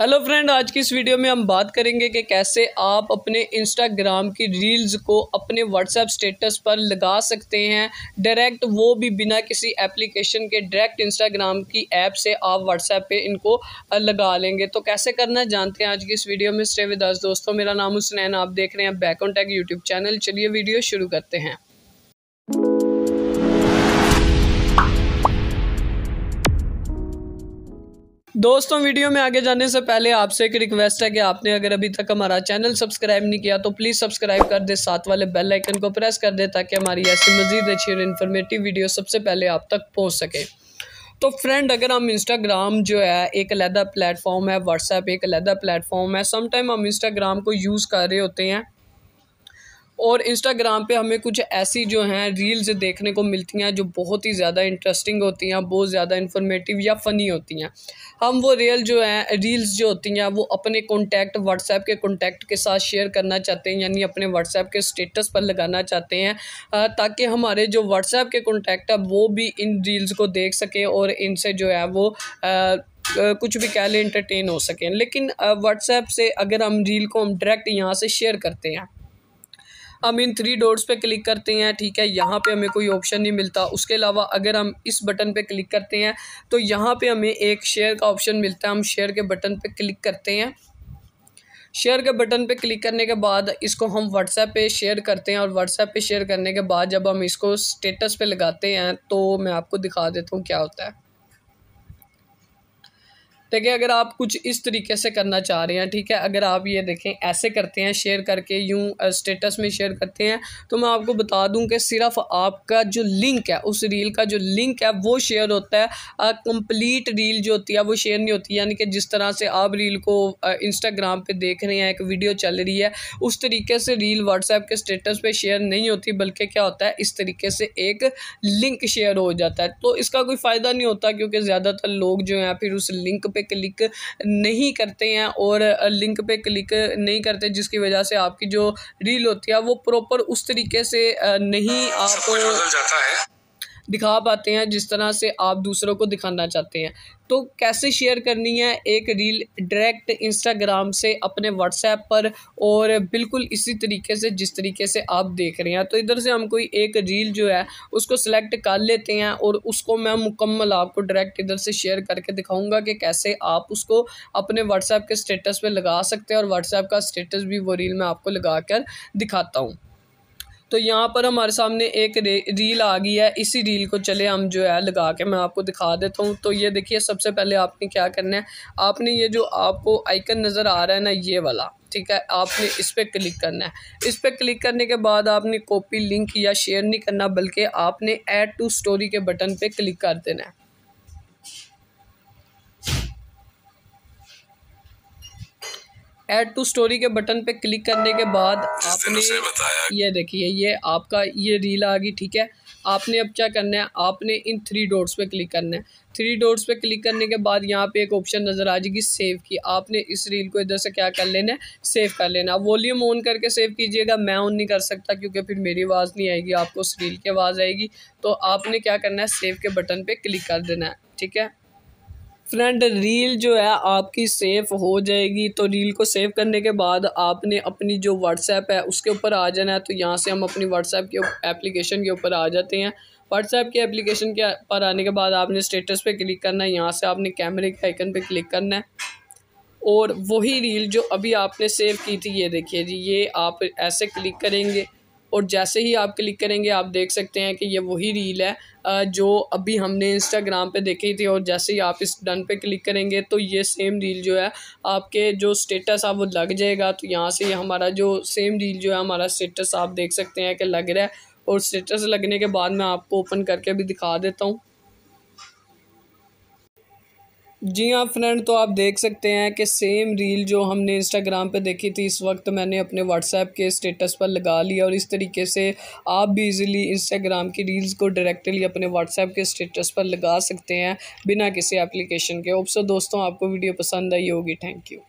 hello friend आज की इस वीडियो में हम बात करेंगे कि कैसे आप अपने इंस्टाग्राम की रील्स को अपने व्हाट्सएप स्टेटस पर लगा सकते हैं डायरेक्ट वो भी बिना किसी एप्लीकेशन के डायरेक्ट इंस्टाग्राम की ऐप से आप व्हाट्सएप पे इनको लगा लेंगे तो कैसे करना जानते हैं आज की इस वीडियो में स्टे विदास दोस्तों मेरा नाम हुसनैन आप देख रहे हैं back on track YouTube channel चलिए वीडियो शुरू करते हैं दोस्तों वीडियो में आगे जाने से पहले आपसे एक रिक्वेस्ट है कि आपने अगर अभी तक हमारा चैनल सब्सक्राइब नहीं किया तो प्लीज़ सब्सक्राइब कर दे साथ वाले बेल आइकन को प्रेस कर दे ताकि हमारी ऐसी मजीद अच्छी और इन्फॉर्मेटिव वीडियो सबसे पहले आप तक पहुंच सके तो फ्रेंड अगर हम इंस्टाग्राम जो है एक अलहदा प्लेटफॉर्म है व्हाट्सएप एक अलहदा प्लेटफॉर्म है समटाइम हम इंस्टाग्राम को यूज़ कर रहे होते हैं और इंस्टाग्राम पे हमें कुछ ऐसी जो हैं रील्स देखने को मिलती हैं जो बहुत ही ज़्यादा इंटरेस्टिंग होती हैं बहुत ज़्यादा इंफॉर्मेटिव या फ़नी होती हैं हम वो रील जो हैं रील्स जो होती हैं वो अपने कॉन्टैक्ट व्हाट्सएप के कॉन्टैक्ट के साथ शेयर करना चाहते हैं यानी अपने व्हाट्सएप के स्टेटस पर लगाना चाहते हैं ताकि हमारे जो व्हाट्सएप के कॉन्टैक्ट है वो भी इन रील्स को देख सकें और इनसे जो है वो आ, कुछ भी कह लें इंटरटेन हो सकें लेकिन व्हाट्सएप से अगर हम रील को हम डायरेक्ट यहाँ से शेयर करते हैं हम इन थ्री डॉट्स पे क्लिक करते हैं ठीक है यहाँ पे हमें कोई ऑप्शन नहीं मिलता उसके अलावा अगर हम इस बटन पे क्लिक करते हैं तो यहाँ पे हमें एक शेयर का ऑप्शन मिलता है हम शेयर के बटन पे क्लिक करते हैं शेयर के बटन पे क्लिक करने के बाद इसको हम व्हाट्सएप पे शेयर करते हैं और व्हाट्सएप पे शेयर करने के बाद जब हम इसको स्टेटस पे लगाते हैं तो मैं आपको दिखा देता हूँ क्या होता है ठीक है अगर आप कुछ इस तरीके से करना चाह रहे हैं ठीक है अगर आप ये देखें ऐसे करते हैं शेयर करके यूँ स्टेटस में शेयर करते हैं तो मैं आपको बता दूं कि सिर्फ आपका जो लिंक है उस रील का जो लिंक है वो शेयर होता है कंप्लीट रील जो होती है वो शेयर नहीं होती यानी कि जिस तरह से आप रील को इंस्टाग्राम पर देख रहे हैं एक वीडियो चल रही है उस तरीके से रील व्हाट्सएप के स्टेटस पर शेयर नहीं होती बल्कि क्या होता है इस तरीके से एक लिंक शेयर हो जाता है तो इसका कोई फ़ायदा नहीं होता क्योंकि ज़्यादातर लोग जो हैं फिर उस लिंक पे क्लिक नहीं करते हैं और लिंक पे क्लिक नहीं करते जिसकी वजह से आपकी जो रील होती है वो प्रॉपर उस तरीके से नहीं आप जाता है दिखा पाते हैं जिस तरह से आप दूसरों को दिखाना चाहते हैं तो कैसे शेयर करनी है एक रील डायरेक्ट इंस्टाग्राम से अपने व्हाट्सएप पर और बिल्कुल इसी तरीके से जिस तरीके से आप देख रहे हैं तो इधर से हम कोई एक रील जो है उसको सिलेक्ट कर लेते हैं और उसको मैं मुकम्मल आपको डायरेक्ट इधर से शेयर करके दिखाऊंगा कि कैसे आप उसको अपने व्हाट्सएप के स्टेटस पर लगा सकते हैं और व्हाट्सएप का स्टेटस भी वो रील मैं आपको लगा कर दिखाता हूँ तो यहाँ पर हमारे सामने एक रे, रील आ गई है इसी रील को चले हम जो है लगा के मैं आपको दिखा देता हूँ तो ये देखिए सबसे पहले आपने क्या करना है आपने ये जो आपको आइकन नज़र आ रहा है ना ये वाला ठीक है आपने इस पर क्लिक करना है इस पर क्लिक करने के बाद आपने कॉपी लिंक या शेयर नहीं करना बल्कि आपने ऐड टू स्टोरी के बटन पर क्लिक कर देना है ऐड टू स्टोरी के बटन पे क्लिक करने के बाद आपने ये देखिए ये आपका ये रील आ गई ठीक है आपने अब क्या करना है आपने इन थ्री डॉट्स पे क्लिक करना है थ्री डॉट्स पे क्लिक करने के बाद यहाँ पे एक ऑप्शन नज़र आ जाएगी सेव की आपने इस रील को इधर से क्या कर लेना है सेव कर लेना वॉल्यूम ऑन करके सेव कीजिएगा मैं ऑन नहीं कर सकता क्योंकि फिर मेरी आवाज़ नहीं आएगी आपको उस रील की आवाज़ आएगी तो आपने क्या करना है सेव के बटन पर क्लिक कर देना है ठीक है फ्रेंड रील जो है आपकी सेफ़ हो जाएगी तो रील को सेव करने के बाद आपने अपनी जो व्हाट्सएप है उसके ऊपर आ जाना है तो यहाँ से हम अपनी व्हाट्सएप के एप्लीकेशन के ऊपर आ जाते हैं व्हाट्सएप के एप्लीकेशन के पर आने के बाद आपने स्टेटस पे क्लिक करना है यहाँ से आपने कैमरे के आइकन पे क्लिक करना है और वही रील जो अभी आपने सेव की थी ये देखिए जी ये आप ऐसे क्लिक करेंगे और जैसे ही आप क्लिक करेंगे आप देख सकते हैं कि ये वही रील है जो अभी हमने इंस्टाग्राम पे देखी थी और जैसे ही आप इस डन पे क्लिक करेंगे तो ये सेम रील जो है आपके जो स्टेटस आप वो लग जाएगा तो यहाँ से हमारा जो सेम रील जो है हमारा स्टेटस आप देख सकते हैं कि लग रहा है और स्टेटस लगने के बाद मैं आपको ओपन करके भी दिखा देता हूँ जी हाँ फ्रेंड तो आप देख सकते हैं कि सेम रील जो हमने इंस्टाग्राम पे देखी थी इस वक्त मैंने अपने व्हाट्सएप के स्टेटस पर लगा लिया और इस तरीके से आप भी इजीली इंस्टाग्राम की रील्स को डायरेक्टली अपने व्हाट्सएप के स्टेटस पर लगा सकते हैं बिना किसी एप्लीकेशन के ऑब्सो दोस्तों आपको वीडियो पसंद आई होगी थैंक यू